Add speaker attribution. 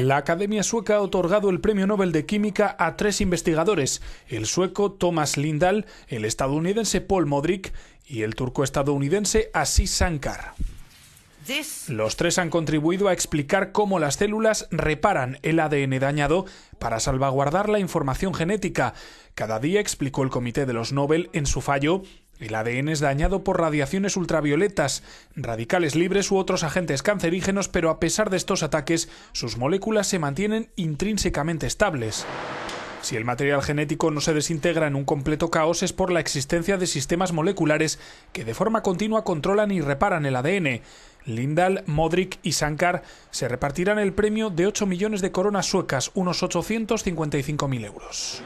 Speaker 1: La
Speaker 2: Academia Sueca ha otorgado el Premio Nobel de Química a tres investigadores, el sueco Thomas Lindahl, el estadounidense Paul Modric y el turco-estadounidense Asis Sankar. Los tres han contribuido a explicar cómo las células reparan el ADN dañado para salvaguardar la información genética. Cada día explicó el Comité de los Nobel en su fallo el ADN es dañado por radiaciones ultravioletas, radicales libres u otros agentes cancerígenos, pero a pesar de estos ataques, sus moléculas se mantienen intrínsecamente estables. Si el material genético no se desintegra en un completo caos es por la existencia de sistemas moleculares que de forma continua controlan y reparan el ADN. Lindal, Modric y Sankar se repartirán el premio de 8 millones de coronas suecas, unos 855.000 euros.